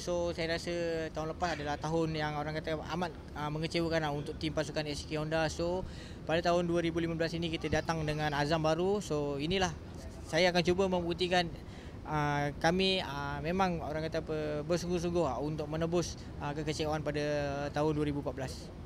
So saya rasa tahun lepas adalah tahun yang orang kata amat uh, mengecewakan lah untuk tim pasukan SK Honda. So pada tahun 2015 ini kita datang dengan azam baru. So inilah saya akan cuba membuktikan uh, kami uh, memang orang kata apa bersungguh-sungguh uh, untuk menebus uh, kekecewaan pada tahun 2014.